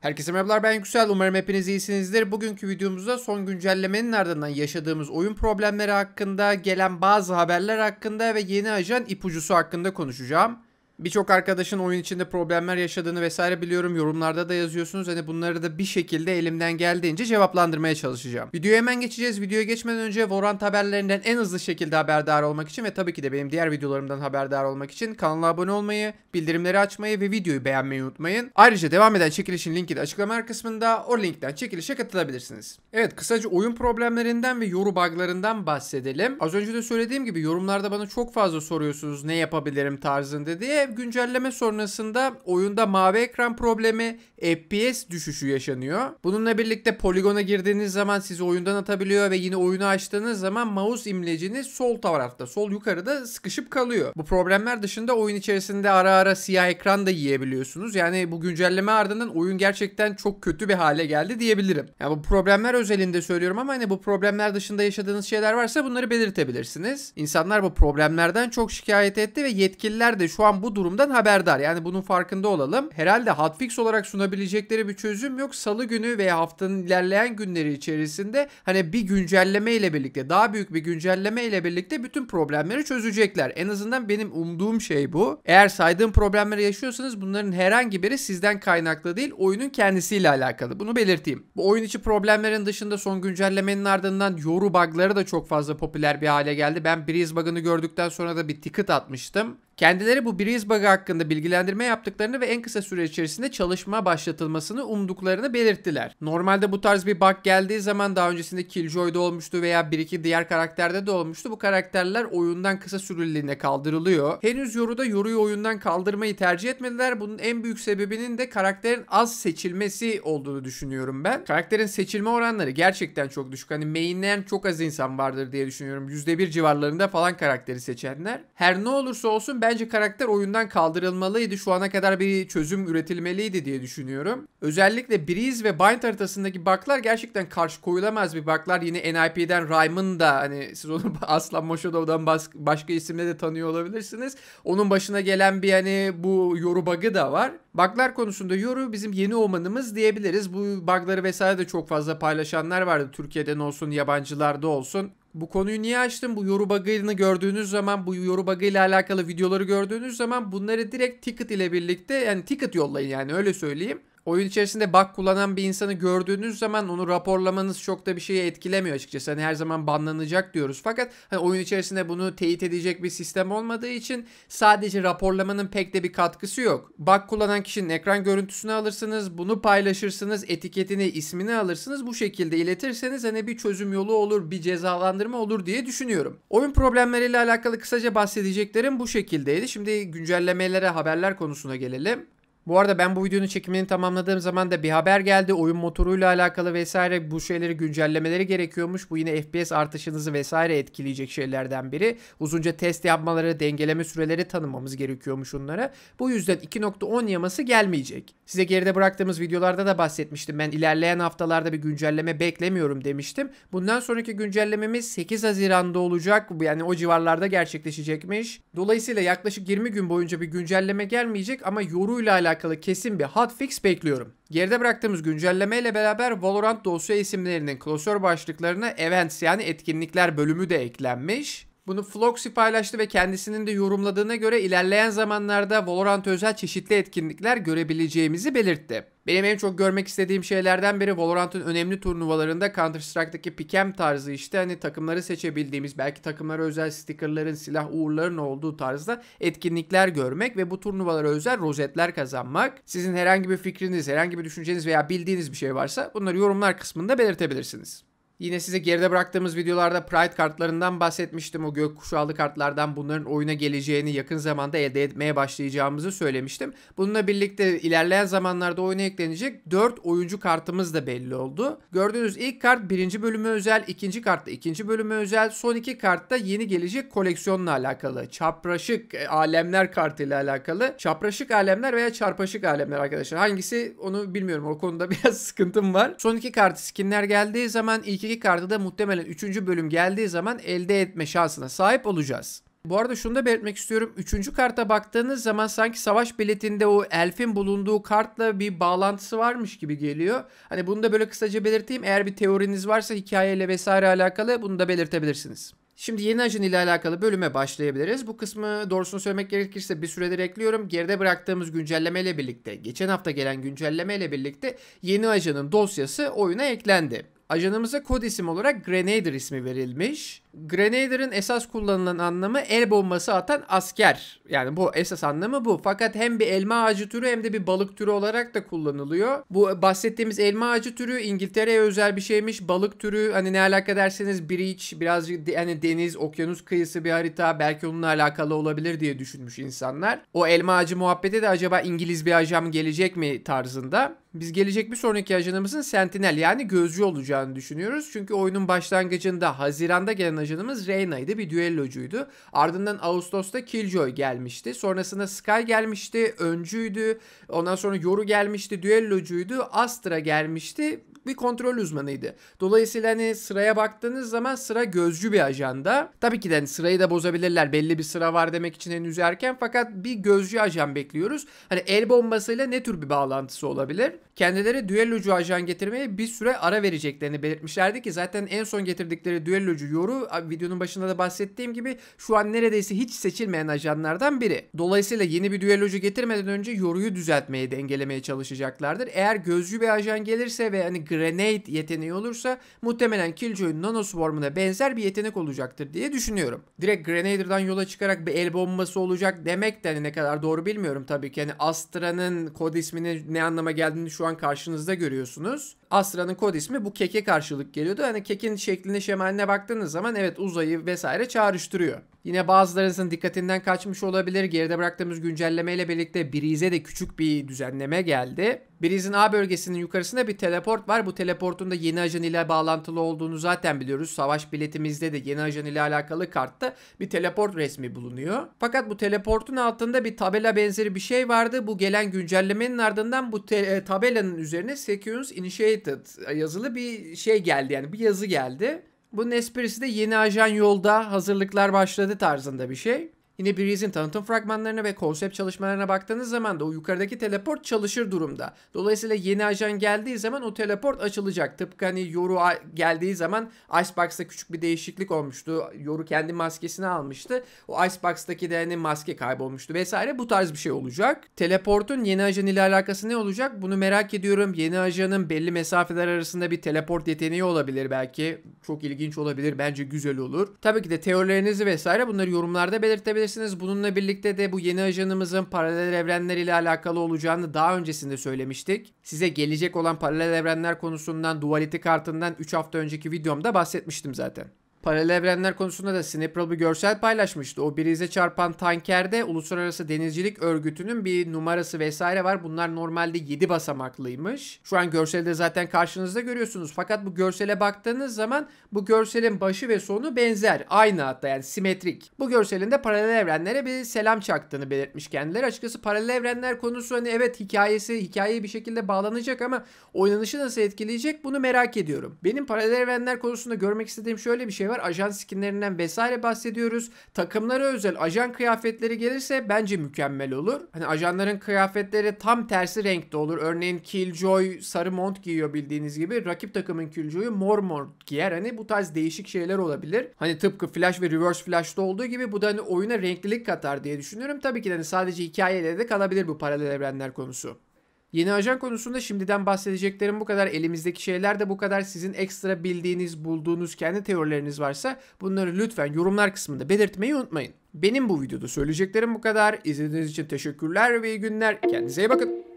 Herkese merhabalar ben Yüksel umarım hepiniz iyisinizdir. Bugünkü videomuzda son güncellemenin ardından yaşadığımız oyun problemleri hakkında, gelen bazı haberler hakkında ve yeni ajan ipucusu hakkında konuşacağım. Birçok arkadaşın oyun içinde problemler yaşadığını vesaire biliyorum. Yorumlarda da yazıyorsunuz. Hani bunları da bir şekilde elimden geldiğince cevaplandırmaya çalışacağım. Videoya hemen geçeceğiz. Videoya geçmeden önce Valorant haberlerinden en hızlı şekilde haberdar olmak için ve tabii ki de benim diğer videolarımdan haberdar olmak için kanala abone olmayı, bildirimleri açmayı ve videoyu beğenmeyi unutmayın. Ayrıca devam eden çekilişin linki de açıklama kısmında. O linkten çekilişe katılabilirsiniz. Evet kısaca oyun problemlerinden ve yoru buglarından bahsedelim. Az önce de söylediğim gibi yorumlarda bana çok fazla soruyorsunuz ne yapabilirim tarzında diye güncelleme sonrasında oyunda mavi ekran problemi, FPS düşüşü yaşanıyor. Bununla birlikte poligona girdiğiniz zaman sizi oyundan atabiliyor ve yine oyunu açtığınız zaman mouse imleciniz sol tarafta, sol yukarıda sıkışıp kalıyor. Bu problemler dışında oyun içerisinde ara ara siyah ekran da yiyebiliyorsunuz. Yani bu güncelleme ardından oyun gerçekten çok kötü bir hale geldi diyebilirim. Yani bu problemler özelinde söylüyorum ama hani bu problemler dışında yaşadığınız şeyler varsa bunları belirtebilirsiniz. İnsanlar bu problemlerden çok şikayet etti ve yetkililer de şu an bu durumdan haberdar. Yani bunun farkında olalım. Herhalde hotfix olarak sunabilecekleri bir çözüm yok. Salı günü veya haftanın ilerleyen günleri içerisinde hani bir güncelleme ile birlikte daha büyük bir güncelleme ile birlikte bütün problemleri çözecekler. En azından benim umduğum şey bu. Eğer saydığım problemleri yaşıyorsanız bunların herhangi biri sizden kaynaklı değil oyunun kendisiyle alakalı. Bunu belirteyim. Bu oyun içi problemlerin dışında son güncellemenin ardından yoru bugları da çok fazla popüler bir hale geldi. Ben Breeze bug'ını gördükten sonra da bir ticket atmıştım. Kendileri bu Breeze bug'ı hakkında bilgilendirme yaptıklarını ve en kısa süre içerisinde çalışma başlatılmasını umduklarını belirttiler. Normalde bu tarz bir bug geldiği zaman daha öncesinde Killjoy'da olmuştu veya bir iki diğer karakterde de olmuştu. Bu karakterler oyundan kısa süreliğine kaldırılıyor. Henüz Yoru'da Yoru'yu oyundan kaldırmayı tercih etmediler. Bunun en büyük sebebinin de karakterin az seçilmesi olduğunu düşünüyorum ben. Karakterin seçilme oranları gerçekten çok düşük. Hani mainleyen çok az insan vardır diye düşünüyorum. %1 civarlarında falan karakteri seçenler. Her ne olursa olsun ben bence karakter oyundan kaldırılmalıydı. Şu ana kadar bir çözüm üretilmeliydi diye düşünüyorum. Özellikle Breeze ve Bind haritasındaki bug'lar gerçekten karşı koyulamaz bir bug'lar. Yine NIP'den Rhyme'ın da hani siz onu Aslan Moshadov'dan başka isimle de tanıyor olabilirsiniz. Onun başına gelen bir hani bu yoru bug'ı da var. Bug'lar konusunda yoru bizim yeni omanımız diyebiliriz. Bu bug'ları vesaire de çok fazla paylaşanlar vardı. Türkiye'den olsun, yabancılarda olsun bu konuyu niye açtım? Bu Yoruba bug'ını gördüğünüz zaman, bu Yoruba bug'ı ile alakalı videoları gördüğünüz zaman bunları direkt ticket ile birlikte yani ticket yollayın yani öyle söyleyeyim oyun içerisinde bug kullanan bir insanı gördüğünüz zaman onu raporlamanız çok da bir şeyi etkilemiyor açıkçası. Hani her zaman banlanacak diyoruz. Fakat hani oyun içerisinde bunu teyit edecek bir sistem olmadığı için sadece raporlamanın pek de bir katkısı yok. Bug kullanan kişinin ekran görüntüsünü alırsınız, bunu paylaşırsınız, etiketini, ismini alırsınız. Bu şekilde iletirseniz hani bir çözüm yolu olur, bir cezalandırma olur diye düşünüyorum. Oyun problemleriyle alakalı kısaca bahsedeceklerim bu şekildeydi. Şimdi güncellemelere, haberler konusuna gelelim. Bu arada ben bu videonun çekimini tamamladığım zaman da bir haber geldi. Oyun motoruyla alakalı vesaire bu şeyleri güncellemeleri gerekiyormuş. Bu yine FPS artışınızı vesaire etkileyecek şeylerden biri. Uzunca test yapmaları, dengeleme süreleri tanımamız gerekiyormuş onlara. Bu yüzden 2.10 yaması gelmeyecek. Size geride bıraktığımız videolarda da bahsetmiştim. Ben ilerleyen haftalarda bir güncelleme beklemiyorum demiştim. Bundan sonraki güncellememiz 8 Haziran'da olacak. Yani o civarlarda gerçekleşecekmiş. Dolayısıyla yaklaşık 20 gün boyunca bir güncelleme gelmeyecek ama yoruyla alakalı alakalı kesin bir hotfix bekliyorum. Geride bıraktığımız güncelleme ile beraber Valorant dosya isimlerinin klasör başlıklarına events yani etkinlikler bölümü de eklenmiş. Bunu Floxy paylaştı ve kendisinin de yorumladığına göre ilerleyen zamanlarda Valorant özel çeşitli etkinlikler görebileceğimizi belirtti. Benim en çok görmek istediğim şeylerden biri Valorant'ın önemli turnuvalarında Counter Strike'daki pikem tarzı işte hani takımları seçebildiğimiz belki takımlara özel stickerların silah uğurların olduğu tarzda etkinlikler görmek ve bu turnuvalara özel rozetler kazanmak. Sizin herhangi bir fikriniz herhangi bir düşünceniz veya bildiğiniz bir şey varsa bunları yorumlar kısmında belirtebilirsiniz. Yine size geride bıraktığımız videolarda Pride kartlarından bahsetmiştim. O gökkuşağlı kartlardan bunların oyuna geleceğini yakın zamanda elde etmeye başlayacağımızı söylemiştim. Bununla birlikte ilerleyen zamanlarda oyuna eklenecek 4 oyuncu kartımız da belli oldu. Gördüğünüz ilk kart birinci bölümü özel, ikinci kartta ikinci bölümü özel, son iki kartta yeni gelecek koleksiyonla alakalı. Çapraşık e, alemler kartıyla alakalı. Çapraşık alemler veya çarpaşık alemler arkadaşlar. Hangisi onu bilmiyorum. O konuda biraz sıkıntım var. Son iki kart skinler geldiği zaman ilk 72 kartı da muhtemelen 3. bölüm geldiği zaman elde etme şansına sahip olacağız. Bu arada şunu da belirtmek istiyorum. Üçüncü karta baktığınız zaman sanki savaş biletinde o elfin bulunduğu kartla bir bağlantısı varmış gibi geliyor. Hani bunu da böyle kısaca belirteyim. Eğer bir teoriniz varsa hikayeyle vesaire alakalı bunu da belirtebilirsiniz. Şimdi yeni ajan ile alakalı bölüme başlayabiliriz. Bu kısmı doğrusunu söylemek gerekirse bir süredir ekliyorum. Geride bıraktığımız güncelleme ile birlikte, geçen hafta gelen güncelleme ile birlikte yeni ajanın dosyası oyuna eklendi. Ajanımıza kod isim olarak Grenader ismi verilmiş. Grenader'ın esas kullanılan anlamı el bombası atan asker. Yani bu esas anlamı bu. Fakat hem bir elma ağacı türü hem de bir balık türü olarak da kullanılıyor. Bu bahsettiğimiz elma ağacı türü İngiltere'ye özel bir şeymiş. Balık türü hani ne alaka derseniz breach birazcık hani deniz, okyanus kıyısı bir harita belki onunla alakalı olabilir diye düşünmüş insanlar. O elma ağacı muhabbeti de acaba İngiliz bir ajan gelecek mi tarzında. Biz gelecek bir sonraki ajanımızın Sentinel yani gözcü olacağını düşünüyoruz. Çünkü oyunun başlangıcında Haziran'da gelen ajanımız Reyna'ydı bir düellocuydu. Ardından Ağustos'ta Killjoy gelmişti. Sonrasında Sky gelmişti, öncüydü. Ondan sonra Yoru gelmişti, düellocuydu. Astra gelmişti bir kontrol uzmanıydı. Dolayısıyla hani sıraya baktığınız zaman sıra gözcü bir ajanda. Tabii ki de hani sırayı da bozabilirler. Belli bir sıra var demek için henüz erken fakat bir gözcü ajan bekliyoruz. Hani el bombasıyla ne tür bir bağlantısı olabilir? Kendileri düellocu ajan getirmeye bir süre ara vereceklerini belirtmişlerdi ki zaten en son getirdikleri düellocu yoru videonun başında da bahsettiğim gibi şu an neredeyse hiç seçilmeyen ajanlardan biri. Dolayısıyla yeni bir düellocu getirmeden önce yoruyu düzeltmeye dengelemeye çalışacaklardır. Eğer gözcü bir ajan gelirse ve hani Grenade yeteneği olursa muhtemelen Killjoy'un Swarm'ına benzer bir yetenek olacaktır diye düşünüyorum. Direkt Grenader'dan yola çıkarak bir el bombası olacak demek de hani ne kadar doğru bilmiyorum tabii ki. Yani Astra'nın kod isminin ne anlama geldiğini şu an karşınızda görüyorsunuz. Astra'nın kod ismi bu keke karşılık geliyordu. Hani kekin şekline şemaline baktığınız zaman evet uzayı vesaire çağrıştırıyor. Yine bazılarınızın dikkatinden kaçmış olabilir. Geride bıraktığımız güncellemeyle birlikte Breeze'e de küçük bir düzenleme geldi. Breeze'in A bölgesinin yukarısında bir teleport var. Bu teleportun da yeni ajan ile bağlantılı olduğunu zaten biliyoruz. Savaş biletimizde de yeni ajan ile alakalı kartta bir teleport resmi bulunuyor. Fakat bu teleportun altında bir tabela benzeri bir şey vardı. Bu gelen güncellemenin ardından bu e, tabelanın üzerine Sequence Initiate Translated yazılı bir şey geldi yani bir yazı geldi. Bunun esprisi de yeni ajan yolda hazırlıklar başladı tarzında bir şey. Yine Breeze'in tanıtım fragmanlarına ve konsept çalışmalarına baktığınız zaman da o yukarıdaki teleport çalışır durumda. Dolayısıyla yeni ajan geldiği zaman o teleport açılacak. Tıpkı hani Yoru geldiği zaman Icebox'ta küçük bir değişiklik olmuştu. Yoru kendi maskesini almıştı. O Icebox'taki de hani maske kaybolmuştu vesaire. Bu tarz bir şey olacak. Teleportun yeni ajan ile alakası ne olacak? Bunu merak ediyorum. Yeni ajanın belli mesafeler arasında bir teleport yeteneği olabilir belki. Çok ilginç olabilir. Bence güzel olur. Tabii ki de teorilerinizi vesaire bunları yorumlarda belirtebilirsiniz yapabilirsiniz. Bununla birlikte de bu yeni ajanımızın paralel evrenler ile alakalı olacağını daha öncesinde söylemiştik. Size gelecek olan paralel evrenler konusundan duality kartından 3 hafta önceki videomda bahsetmiştim zaten. Paralel evrenler konusunda da Sinepro bir görsel paylaşmıştı. O birize çarpan tankerde Uluslararası Denizcilik Örgütü'nün bir numarası vesaire var. Bunlar normalde 7 basamaklıymış. Şu an görseli de zaten karşınızda görüyorsunuz. Fakat bu görsele baktığınız zaman bu görselin başı ve sonu benzer. Aynı hatta yani simetrik. Bu görselin de paralel evrenlere bir selam çaktığını belirtmiş kendileri. Açıkçası paralel evrenler konusu hani evet hikayesi hikayeyi bir şekilde bağlanacak ama oynanışı nasıl etkileyecek bunu merak ediyorum. Benim paralel evrenler konusunda görmek istediğim şöyle bir şey var var. Ajan skinlerinden vesaire bahsediyoruz. Takımlara özel ajan kıyafetleri gelirse bence mükemmel olur. Hani ajanların kıyafetleri tam tersi renkte olur. Örneğin Killjoy sarı mont giyiyor bildiğiniz gibi. Rakip takımın Killjoy'u mor mont giyer. Hani bu tarz değişik şeyler olabilir. Hani tıpkı Flash ve Reverse Flash'ta olduğu gibi bu da hani oyuna renklilik katar diye düşünüyorum. Tabii ki de hani sadece hikayeyle de kalabilir bu paralel evrenler konusu. Yeni ajan konusunda şimdiden bahsedeceklerim bu kadar. Elimizdeki şeyler de bu kadar. Sizin ekstra bildiğiniz, bulduğunuz kendi teorileriniz varsa bunları lütfen yorumlar kısmında belirtmeyi unutmayın. Benim bu videoda söyleyeceklerim bu kadar. İzlediğiniz için teşekkürler ve iyi günler. Kendinize iyi bakın.